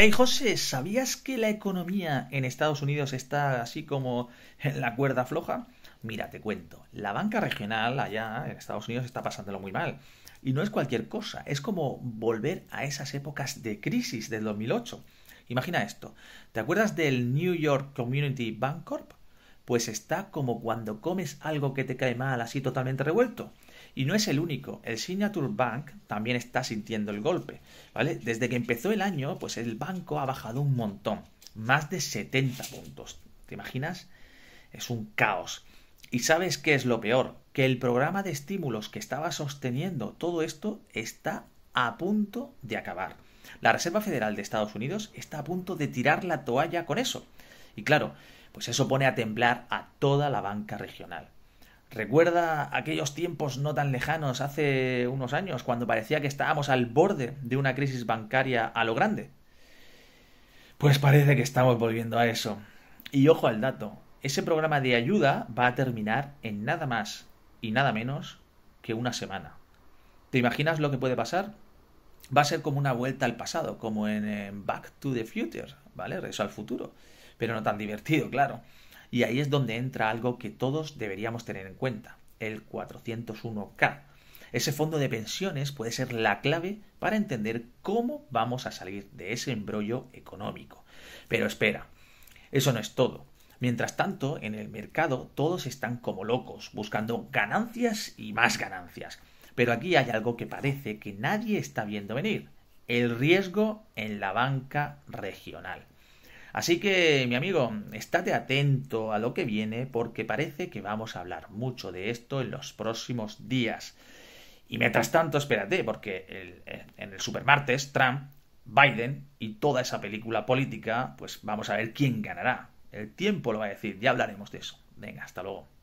Hey José, ¿sabías que la economía en Estados Unidos está así como en la cuerda floja? Mira, te cuento, la banca regional allá en Estados Unidos está pasándolo muy mal. Y no es cualquier cosa, es como volver a esas épocas de crisis del 2008. Imagina esto, ¿te acuerdas del New York Community Bank pues está como cuando comes algo que te cae mal así totalmente revuelto. Y no es el único, el Signature Bank también está sintiendo el golpe, ¿vale? Desde que empezó el año, pues el banco ha bajado un montón, más de 70 puntos. ¿Te imaginas? Es un caos. ¿Y sabes qué es lo peor? Que el programa de estímulos que estaba sosteniendo todo esto está a punto de acabar. La Reserva Federal de Estados Unidos está a punto de tirar la toalla con eso. Y claro, pues eso pone a temblar a toda la banca regional. Recuerda aquellos tiempos no tan lejanos, hace unos años, cuando parecía que estábamos al borde de una crisis bancaria a lo grande. Pues parece que estamos volviendo a eso. Y ojo al dato, ese programa de ayuda va a terminar en nada más y nada menos que una semana. ¿Te imaginas lo que puede pasar? Va a ser como una vuelta al pasado, como en Back to the Future, ¿vale? Regreso al futuro pero no tan divertido, claro. Y ahí es donde entra algo que todos deberíamos tener en cuenta, el 401k. Ese fondo de pensiones puede ser la clave para entender cómo vamos a salir de ese embrollo económico. Pero espera, eso no es todo. Mientras tanto, en el mercado todos están como locos, buscando ganancias y más ganancias. Pero aquí hay algo que parece que nadie está viendo venir, el riesgo en la banca regional. Así que, mi amigo, estate atento a lo que viene porque parece que vamos a hablar mucho de esto en los próximos días. Y mientras tanto, espérate, porque en el supermartes, Trump, Biden y toda esa película política, pues vamos a ver quién ganará. El tiempo lo va a decir, ya hablaremos de eso. Venga, hasta luego.